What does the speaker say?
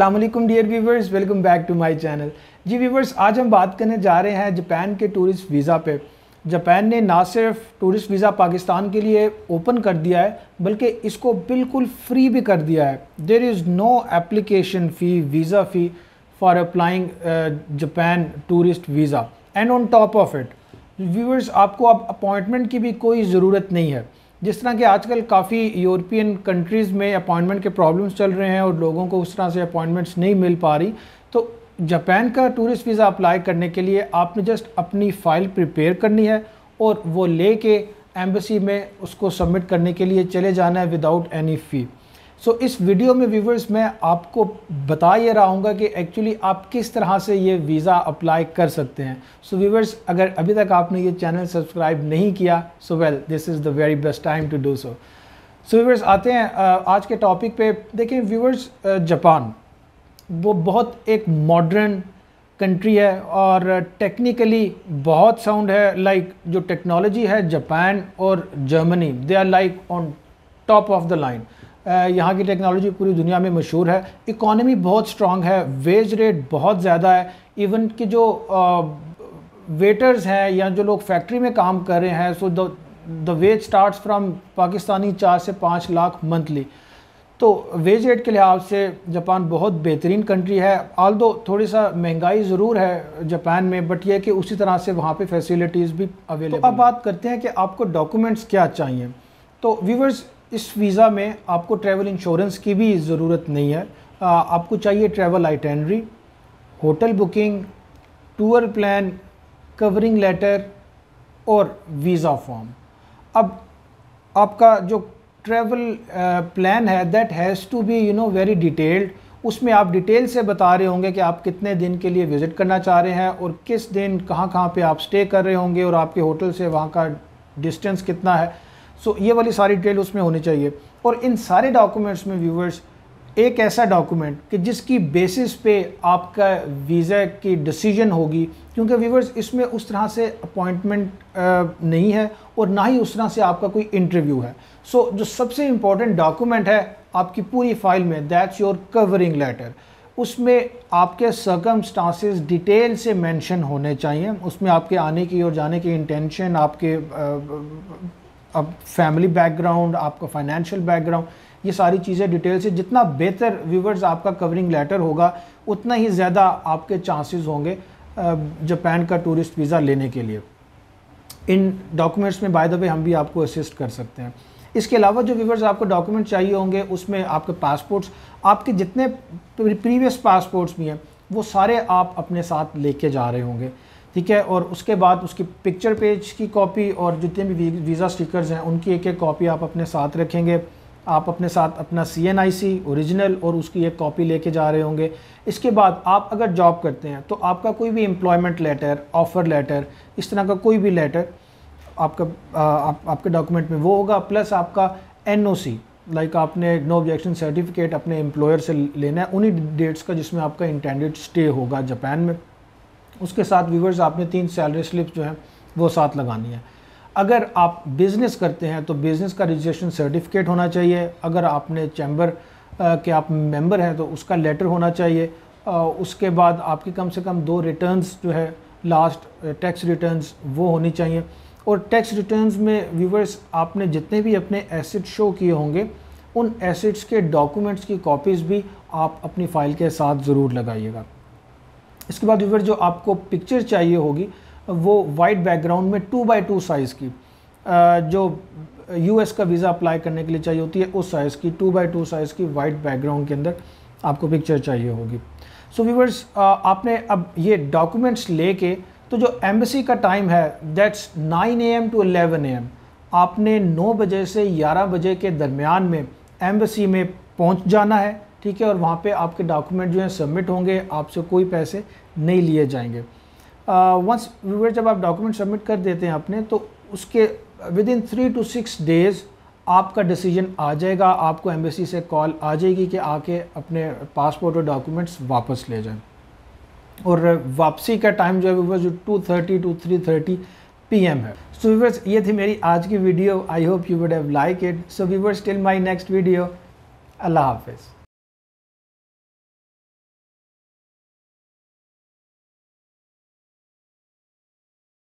अल्लाम dear viewers welcome back to my channel जी viewers आज हम बात करने जा रहे हैं जापान के टूरिस्ट वीज़ा पे जापान ने ना सिर्फ टूरिस्ट वीज़ा पाकिस्तान के लिए ओपन कर दिया है बल्कि इसको बिल्कुल फ्री भी कर दिया है there is no application fee visa fee for applying Japan tourist visa and on top of it viewers आपको अब अपॉइंटमेंट की भी कोई ज़रूरत नहीं है जिस तरह के आजकल काफ़ी यूरोपियन कंट्रीज़ में अपॉइंटमेंट के प्रॉब्लम्स चल रहे हैं और लोगों को उस तरह से अपॉइंटमेंट्स नहीं मिल पा रही तो जापान का टूरिस्ट वीज़ा अप्लाई करने के लिए आपने जस्ट अपनी फ़ाइल प्रिपेयर करनी है और वो ले के एम्बेसी में उसको सबमिट करने के लिए चले जाना है without any fee so so, इस वीडियो में व्यूवर्स मैं आपको बता ये रहा हूँ कि एक्चुअली आप किस तरह से ये वीज़ा अप्लाई कर सकते हैं सो so, व्यूवर्स अगर अभी तक आपने ये चैनल सब्सक्राइब नहीं किया so well this is the very best time to do so so viewers आते हैं आज के टॉपिक पे देखें व्यूवर्स जापान वो बहुत एक मॉडर्न कंट्री है और टेक्निकली बहुत साउंड है लाइक like, जो टेक्नोलॉजी है जापान और Germany they are like on top of the line यहाँ की टेक्नोलॉजी पूरी दुनिया में मशहूर है इकॉनमी बहुत स्ट्रॉन्ग है वेज रेट बहुत ज़्यादा है इवन कि जो वेटर्स हैं या जो लोग फैक्ट्री में काम कर रहे हैं so the the wage start from Pakistani चार से पाँच लाख मंथली तो वेज रेट के लिहाज से जापान बहुत बेहतरीन कंट्री है आल दो थोड़ी सा महंगाई ज़रूर है जापान में बट ये कि उसी तरह से वहाँ पे फैसिलिटीज़ भी अवेलेबल तो अब बात करते हैं कि आपको डॉक्यूमेंट्स क्या चाहिए तो व्यूवर्स इस वीज़ा में आपको ट्रैवल इंश्योरेंस की भी ज़रूरत नहीं है आपको चाहिए travel itinerary hotel booking tour plan covering letter और वीज़ा फॉर्म अब आपका जो ट्रैवल प्लान है that has to be you know very detailed उसमें आप डिटेल से बता रहे होंगे कि आप कितने दिन के लिए विज़िट करना चाह रहे हैं और किस दिन कहाँ कहाँ पे आप स्टे कर रहे होंगे और आपके होटल से वहाँ का डिस्टेंस कितना है सो ये वाली सारी डिटेल उसमें होनी चाहिए और इन सारे डॉक्यूमेंट्स में व्यूवर्स एक ऐसा डॉक्यूमेंट कि जिसकी बेसिस पे आपका वीज़ा की डिसीजन होगी क्योंकि व्यूवर्स इसमें उस तरह से अपॉइंटमेंट नहीं है और ना ही उस तरह से आपका कोई इंटरव्यू है सो so, जो सबसे इम्पॉर्टेंट डॉक्यूमेंट है आपकी पूरी फाइल में दैट्स योर कवरिंग लेटर उसमें आपके सकम डिटेल से मेंशन होने चाहिए उसमें आपके आने की और जाने की इंटेंशन आपके अब फैमिली बैकग्राउंड आपका फाइनेंशियल बैकग्राउंड ये सारी चीज़ें डिटेल से जितना बेहतर व्यूवर्स आपका कवरिंग लेटर होगा उतना ही ज़्यादा आपके चांसेस होंगे जापान का टूरिस्ट वीज़ा लेने के लिए इन डॉक्यूमेंट्स में बाय द वे हम भी आपको असिस्ट कर सकते हैं इसके अलावा जो व्यूवर्स आपको डॉक्यूमेंट चाहिए होंगे उसमें आपके पासपोर्ट्स आपके जितने प्रीवियस पासपोर्ट्स भी हैं वो सारे आप अपने साथ लेके जा रहे होंगे ठीक है और उसके बाद उसकी पिक्चर पेज की कॉपी और जितने भी वीज़ा स्टिकर्स हैं उनकी एक एक कॉपी आप अपने साथ रखेंगे आप अपने साथ अपना सी एन आई सी औरिजिनल और उसकी एक कॉपी लेके जा रहे होंगे इसके बाद आप अगर जॉब करते हैं तो आपका कोई भी एम्प्लॉयमेंट लेटर ऑफ़र लेटर इस तरह का कोई भी लेटर आपका आप, आपके डॉक्यूमेंट में वो होगा प्लस आपका एन ओ सी लाइक आपने नो ऑब्जेक्शन सर्टिफिकेट अपने एम्प्लॉयर से लेना है उन्हीं डेट्स का जिसमें आपका इंटेंडेड स्टे होगा जापान में उसके साथ व्यूवर्स आपने तीन सैलरी स्लिप जो है वो साथ लगानी है अगर आप बिज़नेस करते हैं तो बिज़नेस का रजिस्ट्रेशन सर्टिफिकेट होना चाहिए अगर आपने चैम्बर के आप मेंबर हैं तो उसका लेटर होना चाहिए उसके बाद आपके कम से कम दो रिटर्न्स जो है लास्ट टैक्स रिटर्न्स वो होनी चाहिए और टैक्स रिटर्न्स में व्यूवर्स आपने जितने भी अपने एसिड शो किए होंगे उन एसिड्स के डॉक्यूमेंट्स की कॉपीज़ भी आप अपनी फ़ाइल के साथ ज़रूर लगाइएगा इसके बाद व्यूवर जो आपको पिक्चर चाहिए होगी वो वाइट बैकग्राउंड में टू बाई टू साइज़ की जो यूएस का वीज़ा अप्लाई करने के लिए चाहिए होती है उस साइज़ की टू बाई टू साइज़ की वाइट बैकग्राउंड के अंदर आपको पिक्चर चाहिए होगी सो so, व्यूवर्स आपने अब ये डॉक्यूमेंट्स लेके तो जो एम्बेसी का टाइम है दैट्स 9 एम टू 11 एम आपने 9 बजे से 11 बजे के दरमियान में एम्बेसी में पहुंच जाना है ठीक है और वहाँ पे आपके डॉक्यूमेंट जो हैं सबमिट होंगे आपसे कोई पैसे नहीं लिए जाएंगे वंस uh, जब आप डॉक्यूमेंट सबमिट कर देते हैं अपने तो उसके within three to six days आपका डिसीजन आ जाएगा आपको एम्बेसी से कॉल आ जाएगी कि आके अपने पासपोर्ट और डॉक्यूमेंट्स वापस ले जाएं और वापसी का टाइम जो है वो जो two thirty to three thirty P M so सो so, व्यूवर्स ये थी मेरी आज की video I hope you would have like it so viewers till my next video अल्लाह हाफिज़